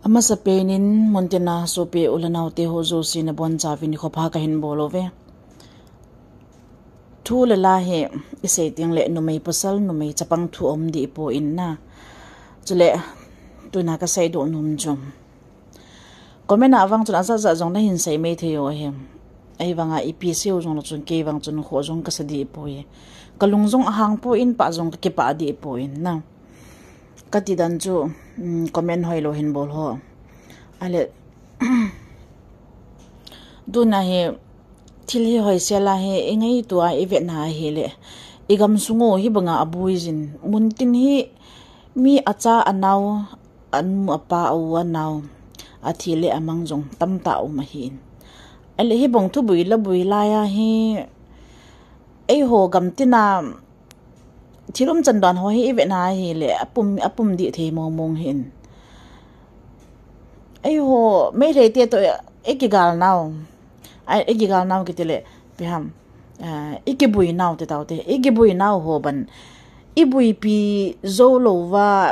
Ama sa peinin, monte na sope ulanaw te hozo si na bon chavi ni khopha kahin bolo ve. Thu le la he, isay tiang le numay pasal, numay chapang thu om di ipo in na. Chule, tu na ka say do num na avang chun asa sa na hin say may teo he. Ay vanga ipi siyo zong la kei vang chun ho zong kasa di ipo ye. Kalung zong ahang po in pa zong kipa di ipo in na. Katidan chu, comment hoi lo hin bol ho ale du na he thil hi hoi se la he engai tua e ve na he le igam e sungo hi banga abui jin mun tin hi mi acha anaw an apa au anaw athile amang jong tam ta um hin ale hi bong thu bui la bui la ya hi ei ho gam tin tina chỉ lúc chân đoàn hoa hi vậy này thì lệ apum apum địa thì mong mong hiện ấy hồ mấy thầy tiệt tôi ấy cái gal nào ấy à, cái gal nào cái tiệt lệ bị ham ấy à, cái bùi nào thì tao thì ấy cái bùi nào hồ bận ấy bùi pi zolo và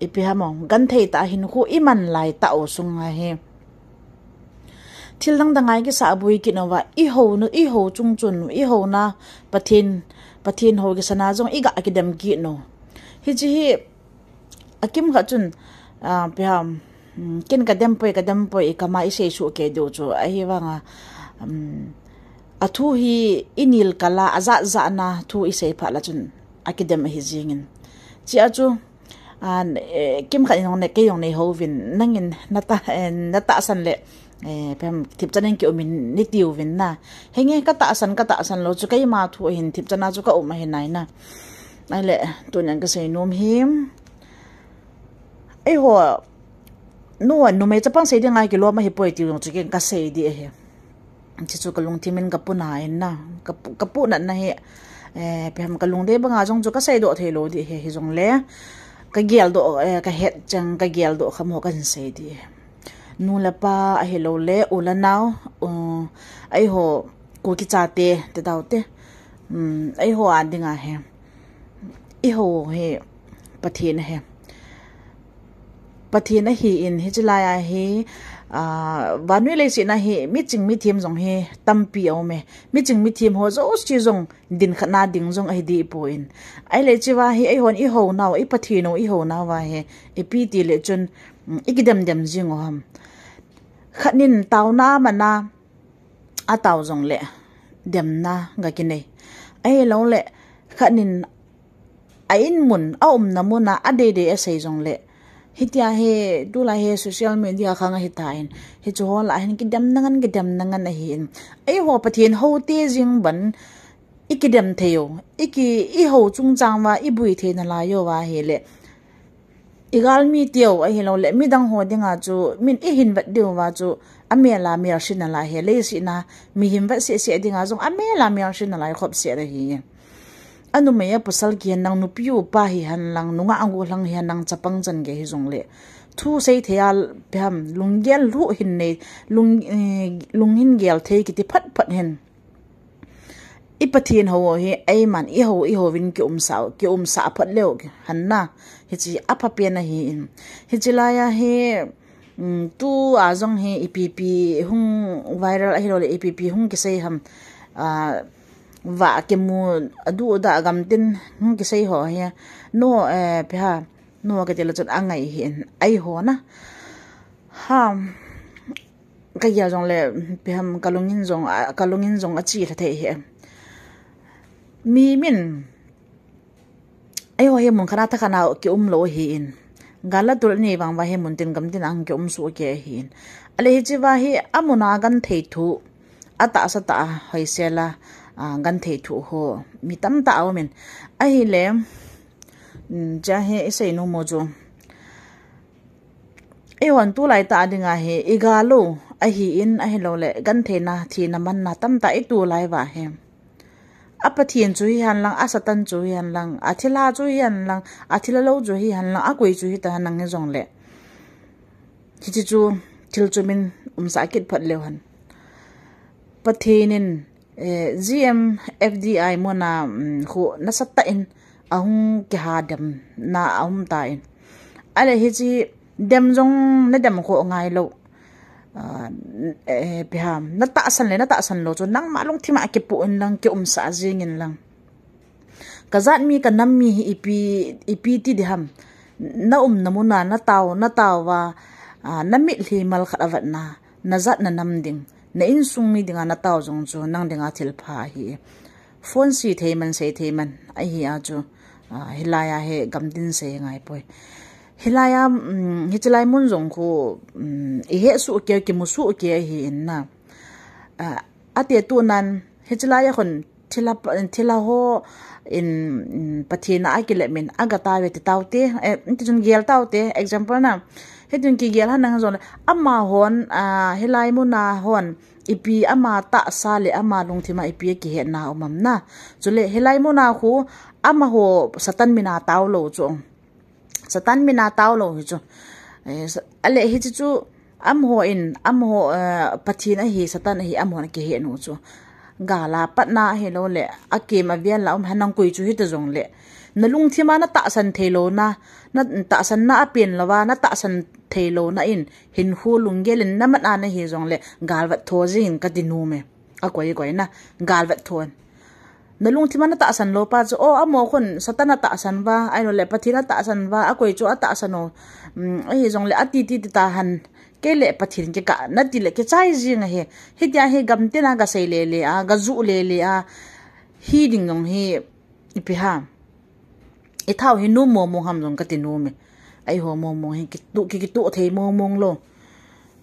ấy bị ham ông gần thầy ta hình khu iman lại tạo sung ngay hem thil dang dangai ki sa bui ki no wa i ho no i ho chung chun i ho na pathin pathin ho ge sana jong iga akidam gi no hi ji hi akim ga chun pe ha mm, ken ka dem poi ka dem poi ka ma i se su ke do chu a hi wa nga mm, a thu hi inil kala aza za na thu i se pha la chun akidam hi jingin chi a chu à kim kha cái, ke yong ne ho vin nangin nata e, nata san lệ pem thip chanin ki omin ni tiu vin na henge ka ta san ka ta san lo chu kai ma thu hin thip chana chu ka oma hin nai na ai le tu nang ka sei num him ai ho no nu me chapang sei dingai ki lo ma hi poi tiu chu ken ka sei di he chi chu ka lung thimin ka pu na in na ka pu na na he pem ka lung de ba nga jong chu ka sei do the lo di he hi jong le ka gel do ka het chang ka gel do kham ho kan sei di he pa, a hello le ulanao uh, ai ho ko ki chate te dau te um mm, ai ho andinga he i ho he pathin he pathin a hi in hi chilaya hi à và nuôi lấy chuyện na he, mi chừng mi thiêm dòng he, tam pi ao me, mi chừng mi thiêm hồ dỗ chi dòng đình khát na đình ai đi bộ in ai lấy chi va hệ ai hồn ai hồ nao, ai pathin nào ai hồ nào va he, ai e pi ti lấy chân ai mm, cái đầm đầm riêng hòm khanin tàu na mà na, à tàu dòng lệ dem na ga ki nei ai lo le khanin ain mun a um na mu na a de de a sei zong le hitia he du lại he social media khang khanga hitain he chu hol ahin ki dam nangan này dam ấy hoa hin ai ho pathin ho te jing cái ikidam theo iki i ho chung chang wa i bui the na la yo wa he lệ igal mi tiaw a hilo le mi dang ho dinga chu min i vat wat deu wa chu amela mi arshin la he le si na mi him wat se se dinga zo amela mi arshin la khop se re hi anu meya pasal gi nang nu piu pa hi han lang nu nga angu lang hi nang chapang chan ge hi zong le thu sei theyal pham lunggel lu hin ne lung eh, lung hin gel the ki ti phat phat hen i pathin ho hi ai man i ho i ho vin ki um sa ki um sa phat leo han na hi chi apa pe na hi in hi chi la ya hi mm, tu a zong hi epp hung viral hi lo le epp hung ki sei ham a wa ke mu adu da gam tin hung ki sei ho hi no e pe ha no ka te la chot angai hi ai ho na ha ka ya zong le pe ham kalungin zong kalungin zong a chi la the hi mi min ayo he mun khana ta khana ki um lo hi in gala tul ni wang wa he mun tin gam tin ang ki um su ke hi in ale hi chi wa hi amuna gan thei thu ata sa ta hoi se la gan thei thu ho mi tam ta aw min a hi le mm, ja he ise e no mo jo e hon tu lai ta dinga he igalo e a hi in a hi lo le gan thei na thi na man na tam ta i e tu lai wa he a pathian chu hi han lang a satan chu hi han lang a thila chu hi han lang a thila lâu chu hi han lang a koi chu hi ta nang nge jong le chi chỉ chú thil chu min um sa liệu phat Bất han nên, gm fdi na khu na satta in ông kia ha dam na ông tài. Ai ale hết chi dem jong na dem khu ngai lo Ờ, biham na ta san le na ta san lo cho nang ma long thima ke pu in lang ke um sa jing in lang kazat mi ka nam mi hi ipi ipi ti de ham na um namuna na tao na taw wa na mi hli mal khat avat na na zat na nam ding na in sung mi dinga à, na tao jong cho nang dinga à, thil pha hi phone si theiman se theiman a hi a à, chu hilaya he gamdin se ngai poi hilaya hichilai mm, mun zong ko mm, ehe su ke ke mu su ke hi na ate tu nan hichilaya khon thila thila ho in mm, pathina akile min aga ta ve ti taute e, ti jun gel taute example na he jun ki gel hanang zon ama hon hilai mu na hon ipi ama ta sa le ama lung thima ipi e ki he na umam na chule hilai mu na khu ama ho satan mina taw lo chong satan mi na tao lo hi chu eh, ale hi chu am ho in am ho eh, pathin a hi satan hi am ho ke hi nu chu gala patna he lo le akem avian la um hanang kui chu hi ta jong le na lung thima na ta san thelo na na ta san na apen lawa na ta san thelo na in hin hu lungelin na mat na he jong le galwat tho jin ka dinu me a koi koi na galwat thon nalung thi mana ta san lo pa cho o amo khon satana ta san wa aino le pathira ta san wa a koi cho a ta san o mm, a hi jong le ati ti ta han ke le pathirin ke ka na ti le ke chai jing he he dia he gam te na ga sei le le a ga zu le le a hi ding jong he ipi ha e thau he nu mo mo ham jong ka ti nu me ai ho mo mo he ki tu ki ki tu the mo mong lo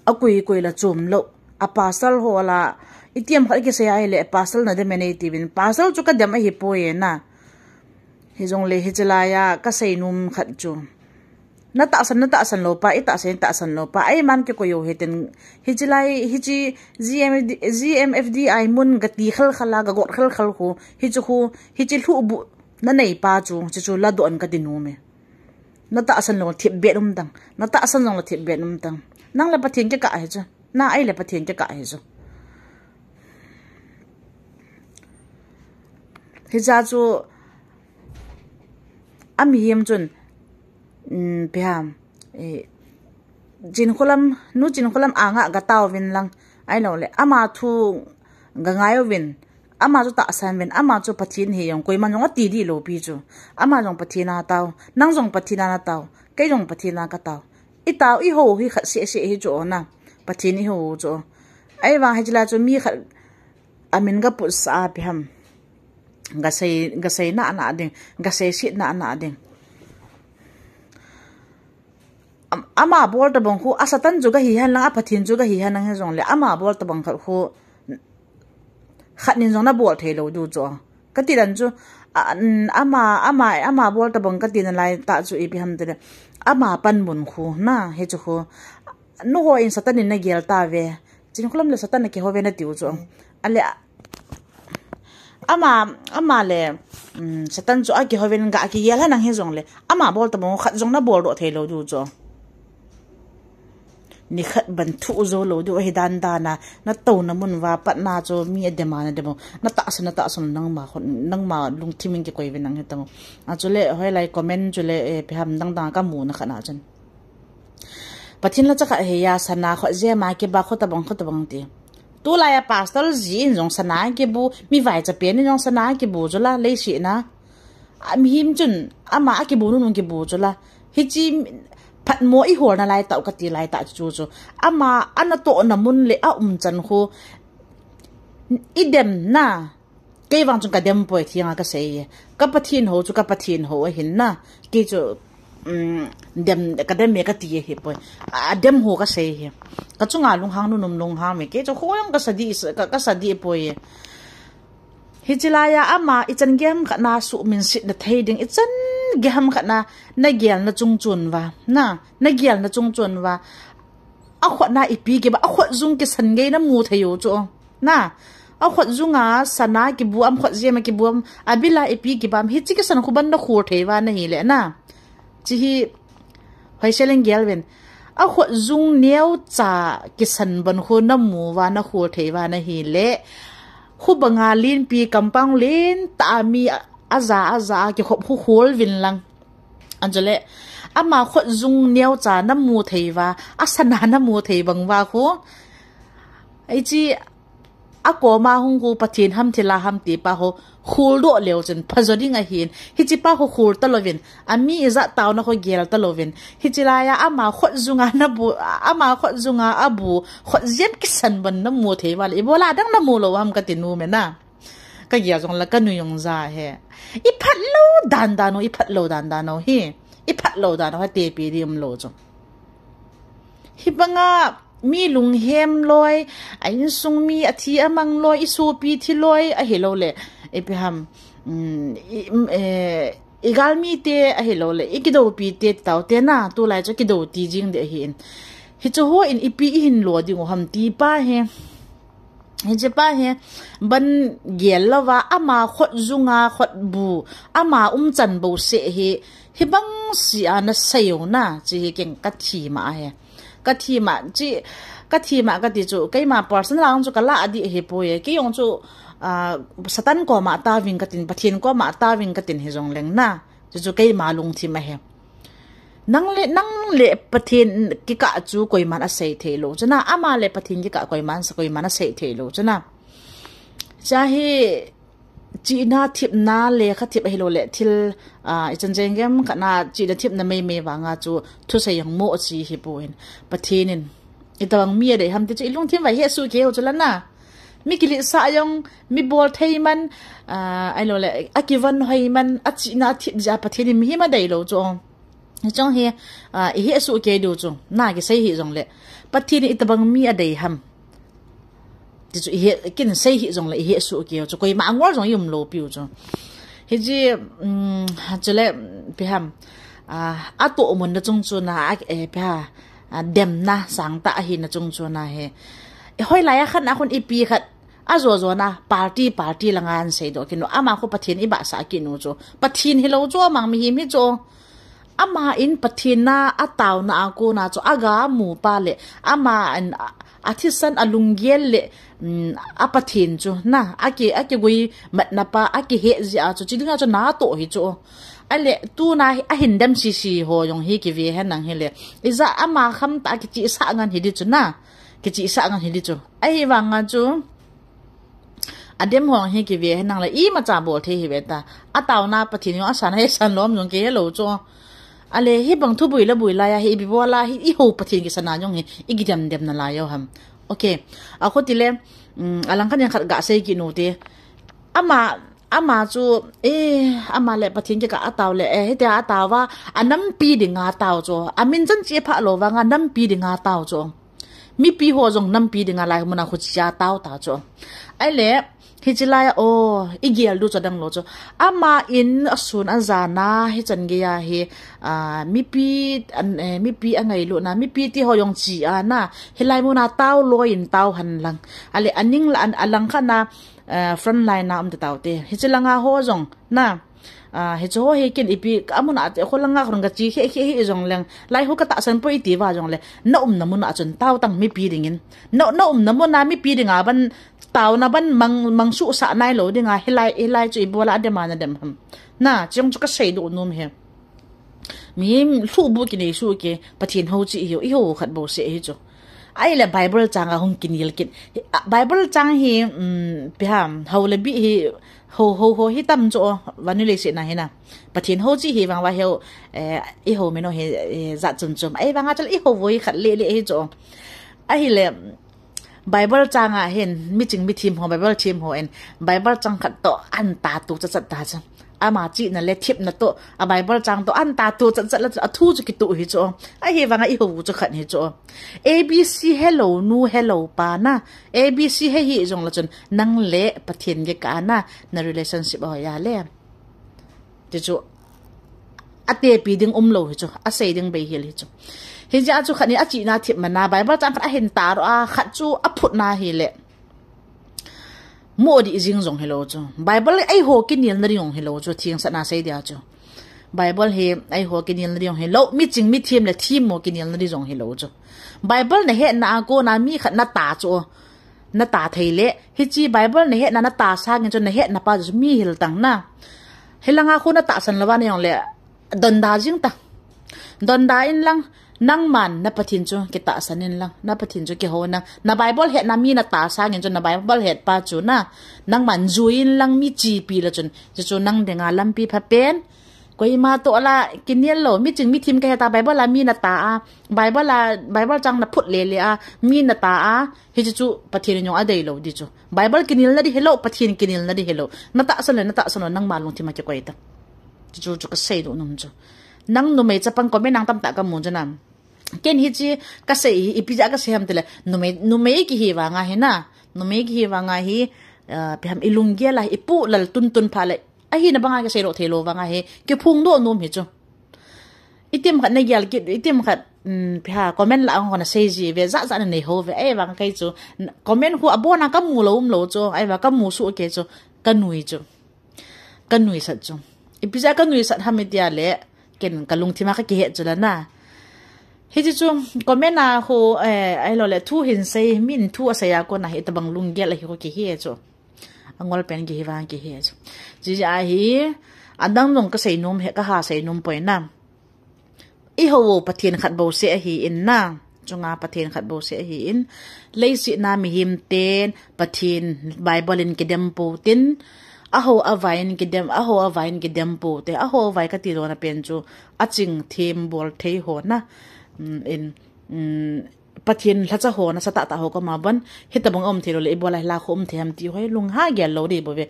a koi koi la chum lo a pasal ho la itiam khal ki se ai le parcel na de mene tibin parcel chu ka dam hi po ye na hi jong le hi chila ya ka sei num khat chu na ta san na ta san lo pa i ta sen ta san lo pa ai man ke ko yo heten hi chilai hi chi gm gmfd ai mun ga ti khal khala ga gor khal khal khu hi chu khu hi chi thu bu na nei pa chu chi chu la don ka dinu me na ta san lo thip be dum dang na ta san lo thip be dum dang nang la pathian ke ka ai chu na ai la pathian ke ka ai chu thế ra âm hiểm chuẩn, chu am hiếm chun piam mm, e, jin kholam nu jin kholam anga ga taw vin lang ai lo le ama thu ga ngayo vin ama chu tạ san âm vin ama chu pathin he yong koi manong ti di lo pi chu ama long pathina taw nang jong pathina na taw kai jong pathina ka taw ít taw i ho hi khat se se hi chu ona pathin hi ho chu ai vang wa là chu mi khat amin ga pu sa pi ham ga sei ga sei na na ding ga sei sit na na ding ama bol ta bang khu asatan juga hi han la pathin juga hi han he jong le ama bol ta bang khu khat nin jong na bol the lo du jo ka ti ran ju ama ama ama bol ta bang ka ti na lai ta chu ipi ham de ama pan mun khu na he chu khu no ho in satan in na gel ta ve chin khulam le satan ke ho ve na ti u jo ale ama ama le mm, satan chu aki hoven ga ki yala nang he jong le ama bol ta mo khat jong na bol do the lo du jo ni khat ban thu zo lo du he dan da na na to na mun wa pat na cho mi e de ma na de mo na ta sa na ta sa nang ma khon nang ma lung thiming ki koi ve nang he ta mo a chu le hoi lai comment chu le e, pe ham dang dang ka mu na khana chen pathin la chaka he ya sana kho je ma ke ba kho ta bang kho ta bang ti tu la ya à, pastor gì rong sana cái bu mi vài chập biến rong sana cái bu cho la lấy xịn na am him chun ama cái bu nu cái bu cho la hi chi phát mua ít hồ na lại tạo cái ti lại tạo chú chú ama anh to na mun le a um chan khu idem na cái vàng chung cái dem boy thì anh cái gì cái bát thiên hồ chú cái bát thiên hồ hình na cái chú dem ka dem me ka ti he po a dem ho ka se he ka chunga lung hang nu num lung ha me ke cho khoyang ka sadi ka ka sadi po ye hi chilaya ama ichan gem kha na su min sit na thading ichan gem kha na na gyal na chung chun wa na na gyal na chung chun wa a khwa na ipi ge ba a khwa zung ke san ge na mu thayo cho na a khot zunga sana ki buam khot zema ki buam abila ipi ki bam hi chi ki san khuban na khur thei wa na à, à, hi le na chỉ hi phải xem lên gel bên à khu dùng neo trả cái sản bên khu nằm mù và nó khu thế và nó hi lệ khu bằng hà liên pi cầm băng lên ta mi à à aza cái khu khu khu vin lăng anh cho lệ à mà khu dung neo trả nằm mù thế và à sân hà nằm mù thế bằng và khu ấy chỉ a ko ma hung gu pathin ham thila ham ti pa ho khul do leo chen phajori nga hin hi chi pa ho khur ta lovin ami iza e taw na ko gel ta lovin hi chi la ya ama khot zunga na bu ama khot zunga abu khot jem ki san ban na mu thei wal ibola e dang na mu lo ham ka tinu me na ka gi azong la ka nu yong za he i phat lo dan dan no i phat lo dan dan no hi i phat lo dan no ha te pi rim lo chung hi banga mi lung hem loi a in sung mi a thi amang loi isu pi thi loi a helo le e pi ham mm, igal eh, mi te a helo le ikido pi te tau te na tu lai cho kido ti jing de hin hi cho ho in ipi hin lo ding ham ti pa he hi je pa he ban gel lawa ama khot zunga khot bu ama um chan bo se he hi bang si ana sayo na chi keng kat chi ma he กะทีมาจีกะทีมากะติจูไกมา person ลังจูกะละอดีเฮปวยกิยงจูอ่าสตันกอมาตาวิงกะตินปะทินกอมาตาวิงกะตินเฮจงเลงนะจูจูไกมาลุงทีมาเฮนังเลนังเลปะทินกิกะจูกอยมันอาศัยเทโลจนะอามาเลปะทินกิกะกอยมันสกอยมันอาศัยเทโลจนะจะเฮ chị na thiệp na le kha thiệp hello lệ thil à chân chân gem khát na chị đã thiệp na me me wa nga chu thu sa yang mo chi hi buin pathin bằng mi để ham te chú ilung thiên wa he su ke chú chulan na mi lịch sa yong mi bol thay man à ai lo lệ a ki van hoi man a chị na thiệp ja pathin mi ma dai lo chong chong he a he su ke do chú na ge sei hi jong le pathin itawang bằng a để ham thì chú hiện cái xây hiện rồi lại hiện sự kiểu chú quay mã ngõ rồi dùng lô biểu chú thế chứ um chú lẽ bị hàm à à tụ mình là chung chú à, ấy bị à, đem na sáng tạo hiện là chung chú na he hồi lại khát na con ipi khát à rồi rồi na party party là ngan xây đồ cái nó à mà cô bắt thiên iba sa cái nó chú bắt thiên hello chú mang mi mi à, mà in pathina ataw na à, ako na cô na cho aga mu lệ, à, mà anh athi san alung gel le mm, apathin cho na aki aki gui mat na pa aki he ji a chu cho chu na to hi chu ale tu na a hindam si si ho yong hi ki vi he nang he le iza ama kham ta ki chi sa ngan hi di cho na ki chi sa ngan hi di chu hi wa nga chu adem hong hi ki vi he nang le i ma cha bo the hi ve ta a taw na pathin yo asan he san lom yong ke lo cho ale hi bang thu bui la bui la ya hi biwa la hi i ho pathin ki sana yong hi i gidam dem na la yo ham okay a kho tile mm, alang kan yang khat ga sei ki no te ama ama chu e ama le pathin ki ka ataw le e te ataw wa anam pi di nga taw cho amin chan che pha lo wa nga nam pi di nga taw cho mi pi ho jong nam pi di nga lai mona khu cha taw ta cho ai le hi chi oh, lai o i gial du chadang lo cho ama in asun an zana hi chan ge ya hi mi pi an eh, mi pi angai lu na mi pi ti ho yong chi a na hi lai mu na tau lo in tau han lang ale aning la an alang khana eh, front line na am ta tau te hi chi langa ho jong na he cho he ken ipi amuna te kholanga khronga chi he hết hết jong leng lai hu ka ta san po iti wa jong le no um namuna chun tau tang mi pi ringin no no um namuna mi pi à ban tau na ban mang mang su sa nai lo dinga helai helai chu lại de mana dem ham na chung chu cái sei đồ num he mi lu bu ki này su ke pathin ho chi chỉ i ho khát bo se hết cho ai là bible chang à hung kin yel kin bible chang hi um mm, piham hawle bi hi hô hô hô hi tâm chỗ và nữ lịch sĩ này nè bà thiên hô chỉ hi vang và hiểu ý hô mình nói dạ chum chum ấy vang cho ý hô với khát lệ lệ hết chỗ ấy lệ Bible chang à hen mi chừng mi thim hô, Bible thim hô, en Bible chang khat to an ta tu cha cha ta chang à mà chị nè lệ thiệp là tổ à bài bao trang tổ ăn ta tổ trận trận là à thu cho cái tổ hết chỗ à hi vọng à yêu vũ cho khẩn hết chỗ c hello nu hello pa na a b c he hi dùng là chun năng lệ bắt thiên cái cả na na relationship ở nhà lệ thế chỗ à tê bị đừng ôm um lâu hết chỗ à xây đừng bày hết hết chỗ hiện giờ chỗ khẩn à chị na thiệp mà na bài bao trang khẩn hiện ta rồi à khẩn chỗ à phut na hết mua đi jing jong hello cho bible ai ho kin nil na riong hello cho thiên sa na sei dia cho bible he ai ho kin nil na riong hello mi ching mi thiam la thim mo kin nil na riong hello cho bible này hết na cô na mi khat na ta cho na ta lệ hết chi bible này hết na na ta sa ngin chu na he na pa chu mi hiểu tang na là helanga cô na ta san lawa ne yong le đa jing ta đơn đa in lang nang man na pathin chu ki ta sanin lang na pathin cho ki ho na na bible het na mi na ta sang in cho na bible het pa chu na nang man juin lang mi chi pi la chun cho chu nang de nga lam pi pha pen koi ma to la kinien lo mi ching mi thim ka ta bible la mi na ta a bible la bible chang na phut le le a mi na ta a hi chu chu pathin nyong a dei lo di chu bible kinil na di hello pathin kinil na di hello na ta sa le na ta sa nang ma long thima ki koi ta chu chu ka sei do num cho nang nu mai chapang ko me nang tam ta ka mu nam ken hi chi ka se i pija ka se ham tele nume nume ki hi wa nga he na nume ki hi wa nga hi pe ham ilung ge la ipu lal tun tun pha le a hi na banga ka se ro the lo wa nga he ke phung do nom he chu itim khat na yal ki itim khat pe ha comment la ngona se ji ve za za na ne ho ve ai wa kai chu comment hu abona ka mu lo um lo chu ai wa ka mu su ke chu ka nui chu ka nui sat chu ipija ka nui sat ham me dia le ken kalung thima ka ki he chu la na hi chi chu comment a ho eh, ai lo le thu hình se min thu asaya ko na he tabang lung ge la hi ko ki e chứ, anh angol pen gi hiwang gi hi e chu ji ja hi andang nong ka sei num he ka ha sei num poi na i ho pathian khát bo se hi in na chunga pathin khat bo se hi in leisi na mi him ten pathin bible in kedem po tin aho avain kedem aho avain kedem po te aho vai ka ti ro na pen chu aching them bol thei ho na Mm, in mm, pathin hlacha ho na sata ta ho ko ma ban hitabang om thilo le ibola la khom the ham ti hoi lung ha gel lo ri bo ve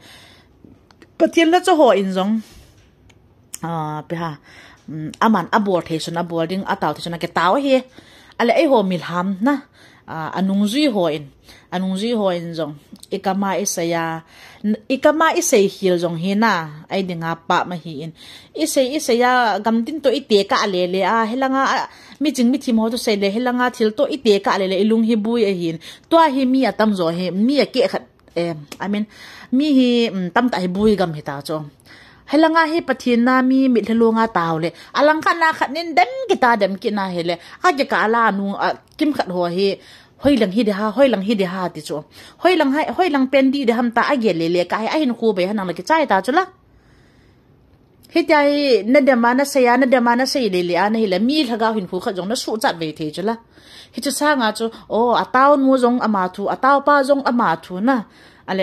pathin hlacha ho in jong a ah, pe ha mm, aman abor the sona boarding ataw the sona ke taw hi ale ai ho mil ham na uh, ah, anung zui hoin anung zui hoin jong ikama isaya ikama isay hil jong hina ai dinga pa ma hi in isay isaya gamtin to ite ka le ah, le ah, mi jing mi thim ho to sei le helanga thil to ite ka le le ilung hi bui a e hin to hi mi atam zo he mi e ke khat em eh, i mean mi hi mm, tam ta hi gam hita chong ให้ลังาให้ปทีนนามีมิทลูงาตาวเลยอลังคานาขันเน้นเด็มกิตาเด็มกินาเฮเลยอาจจะกาลานุงอ่ะกิมขัดหัวเฮห้อยหลังฮิเดฮาห้อยหลังฮิเดฮาติจวห้อยหลังให้ห้อยหลังเป็นดีเดฮัมตาอเยเลเลกายอเห็นคูไปฮันหังกิกใจตาจุละเฮ็ดใจนั่นเดมานาเสียนั่นเดมานาเสียเลเลอันนีเละมีทะกาหินคูขจงนะสุ้จัดเวทีจุละเฮ็ดจะสร้างอาจุโอ้อาตาวนูจงอามาทูอาตาวป้าจงอามาทูนะอะไร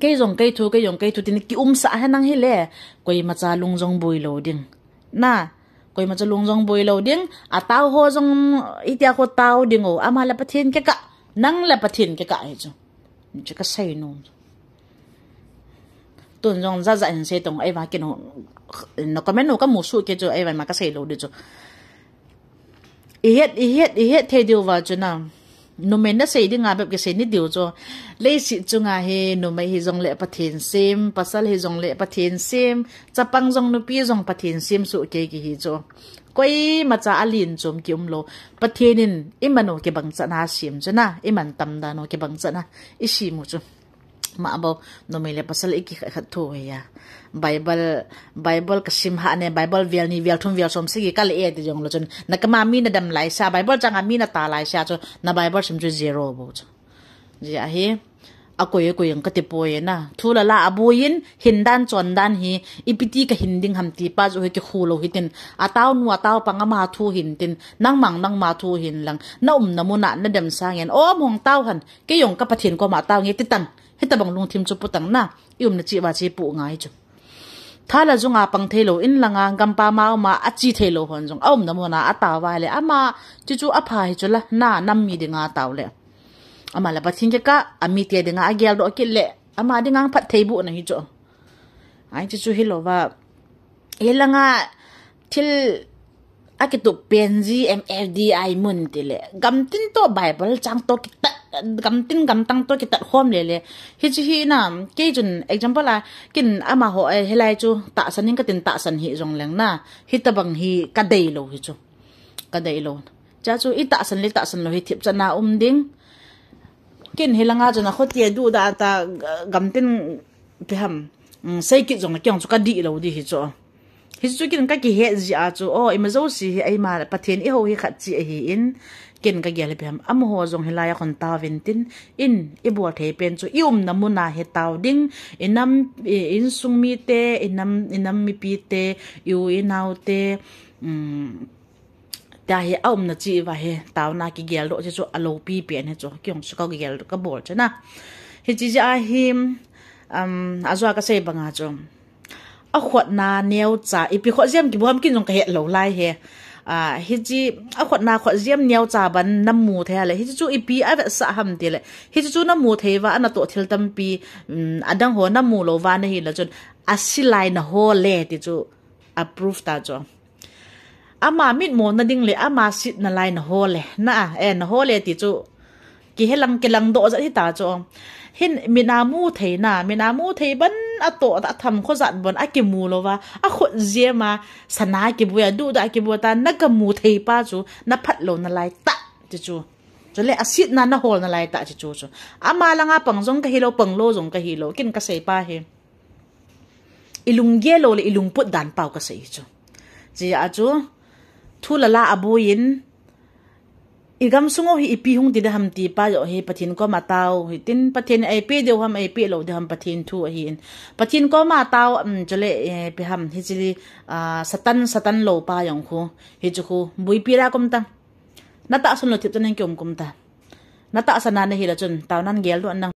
cái dòng cây thu cái dòng cây thu thì cái um xã hay năng hi lệ quay mà cha lung dòng bùi lầu đinh na quay mà cha lung dòng bùi lầu đinh à tao ho dòng ít ya hoa tao đinh ô ama à là bắt thiên cái cả năng là bát thiên cái cả ấy chứ chứ cái say nô tuần dòng ra dạy xe tổng ai mà cái nó nó có mấy nó có một số cái chỗ ai và mà cái say lầu được chứ ý hết ý hết ý hết thế điều vào chỗ nào nó mình đã xây đi ngài bep cái xây ni điều cho lấy cho le si chunga he numai hi jong le pathin sim pasal hi jong le pathin sim chapang nó nu pi jong pathin sim su ke ki hi cho mà á koi macha alin chom kium lo pathenin imano ke bang chana sim chana iman tam da no ke bang ít ishi mu chu maabo no mele pasal iki kha thu ya bible bible kasim ha ne bible vial ni vial thum vial som sigi kal e de jong lo chon na kama mi na dam lai sa bible changa mi na ta lai sa cho na bible sim chu zero bo cho ji a hi akoi akoi e ang katipoy e na thula la abuin hindan chondan hi ipiti ka hinding hamti pa zo ki tin hitin ataw nu ataw panga ma thu hin tin nang mang nang ma thu hin lang na um na mu na na dem sang en o mong taw han ke yong ka pathin ko ma taw nge titan hết ta bằng lung thim chu pu tang na yêu mình yum na chi wa chi pu ngai chu tha la zunga pang thelo in langa gampa ma ma a chi thelo hon jong om na mona ata wa le ama chu chu a phai chu la na nam mi dinga taw le ama la pathin ke ka ami te dinga agyal do kil le ama dinga phat thei bu na hi chu ai chu chu hilo wa elanga thil akitu penji mfdi lẽ, tile tin to bible chẳng to kitak cầm tin cầm tăng tôi ki tat khom le le hết chi hi na ke jun example là la à mà họ e helai chu ta san ning cái tin tạ san hi jong leng na hết ta bằng hi ka đầy lo hết chú, ka đầy lo cha chu i tạ san le ta san lo hi thip cha na um ding kin nào khuyết khotia đủ da ta cầm ờ, tin cái xây piham ừ, sai ki jong kyang chu ka di lo di hi chu hi chu kin ka ki he ji a chu o imazo gì hi ai ma pathen i ho hi khát chi hi in ken ka gyal pem am ho zong hilaya kon ta vin tin in ibu the pen chu ium namuna he taw ding inam in sung mi te inam inam mi pi te yu inaw te um ta he aum na chi wa he taw na ki gyal lo chi chu alo pi pen he chu kyong chu ka gyal ka bol na, he chi ja him um azwa ka sei banga chong a khot na neu cha ipi khot jam ki bom kin jong ka he lo lai he à hi chi à khot na khot ziam neo cha ban nam mu the le hi chu ipi a ve sa ham ti le hi chu nam mu the wa ana to thil tam pi adang ho năm mu lo wa na hi la chun asilai na ho lệ thì chú approve ta cho mà mit mo na ding le ama sit na lai na ho lệ na e na ho le ti chu ki helam kelang do za hi ta cho mình minamu theina thế theiban a to ta tham kho zan bon a ki mu lo wa a khot je ma sana ki bu ya du da ki bu ta na ka mu thei pa chu na phat lo na lai ta chu chu cho le asit na na hol na lai ta chu chu chu ama la nga pang jong ka hilo pang lo jong ka hilo kin ka sei pa he ilung ye lo le ilung put dan pau ka sei chu ji a chu thu la la abo yin igam sungo hi ipi hung tida ham ti pa yo he pathin ko ma tau hi tin pathin ai pe deu ham ai pe lo de ham pathin thu hi in pathin ko ma tau um chole eh, pe ham hi chili ah, satan satan lo pa yong khu hi chu khu bui pira kom ta na ta sun lo thip tan kyom kom ta na ta sana ne hi la chun tau nan gel do nang